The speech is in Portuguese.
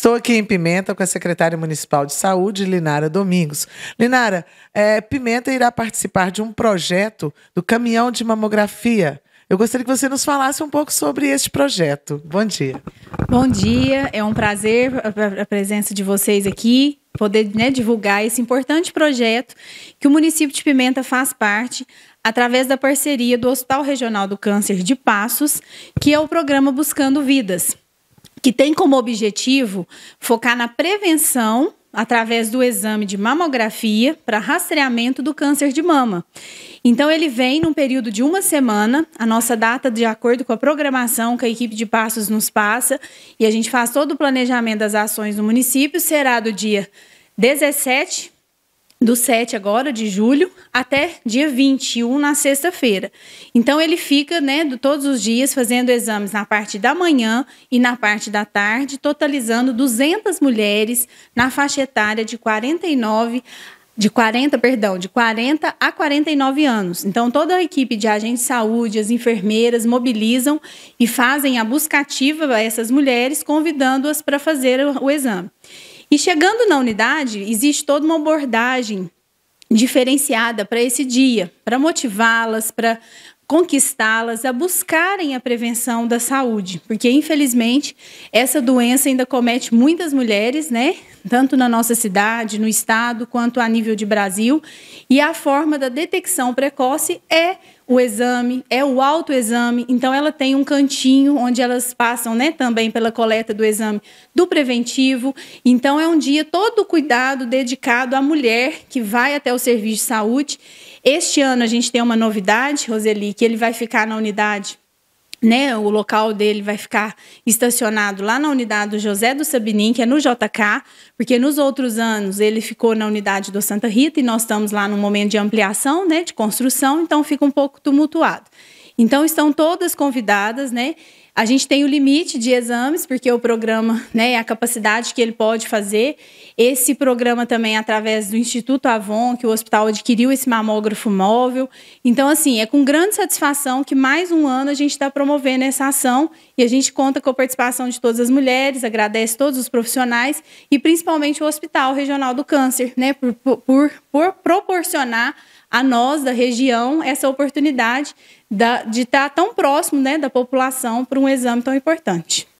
Estou aqui em Pimenta com a secretária municipal de saúde, Linara Domingos. Linara, é, Pimenta irá participar de um projeto do caminhão de mamografia. Eu gostaria que você nos falasse um pouco sobre este projeto. Bom dia. Bom dia, é um prazer a presença de vocês aqui, poder né, divulgar esse importante projeto que o município de Pimenta faz parte através da parceria do Hospital Regional do Câncer de Passos, que é o programa Buscando Vidas que tem como objetivo focar na prevenção através do exame de mamografia para rastreamento do câncer de mama. Então ele vem num período de uma semana, a nossa data de acordo com a programação que a equipe de passos nos passa e a gente faz todo o planejamento das ações no município será do dia 17 do 7 agora de julho até dia 21 na sexta-feira. Então ele fica, né, todos os dias fazendo exames na parte da manhã e na parte da tarde, totalizando 200 mulheres na faixa etária de 49 de 40, perdão, de 40 a 49 anos. Então toda a equipe de agentes de saúde, as enfermeiras mobilizam e fazem a buscativa a essas mulheres, convidando-as para fazer o exame. E chegando na unidade, existe toda uma abordagem diferenciada para esse dia, para motivá-las, para conquistá-las a buscarem a prevenção da saúde, porque infelizmente essa doença ainda comete muitas mulheres, né? Tanto na nossa cidade, no estado, quanto a nível de Brasil, e a forma da detecção precoce é o exame, é o autoexame. Então, ela tem um cantinho onde elas passam né, também pela coleta do exame do preventivo. Então, é um dia todo cuidado dedicado à mulher que vai até o serviço de saúde. Este ano, a gente tem uma novidade, Roseli, que ele vai ficar na unidade né, o local dele vai ficar estacionado lá na unidade do José do Sabinim, que é no JK, porque nos outros anos ele ficou na unidade do Santa Rita e nós estamos lá num momento de ampliação, né, de construção, então fica um pouco tumultuado. Então estão todas convidadas, né, a gente tem o limite de exames, porque o programa, né, é a capacidade que ele pode fazer. Esse programa também, é através do Instituto Avon, que o hospital adquiriu esse mamógrafo móvel. Então, assim, é com grande satisfação que mais um ano a gente está promovendo essa ação e a gente conta com a participação de todas as mulheres, agradece todos os profissionais e principalmente o Hospital Regional do Câncer, né, por, por, por proporcionar a nós da região essa oportunidade da, de estar tão próximo né, da população para um exame tão importante.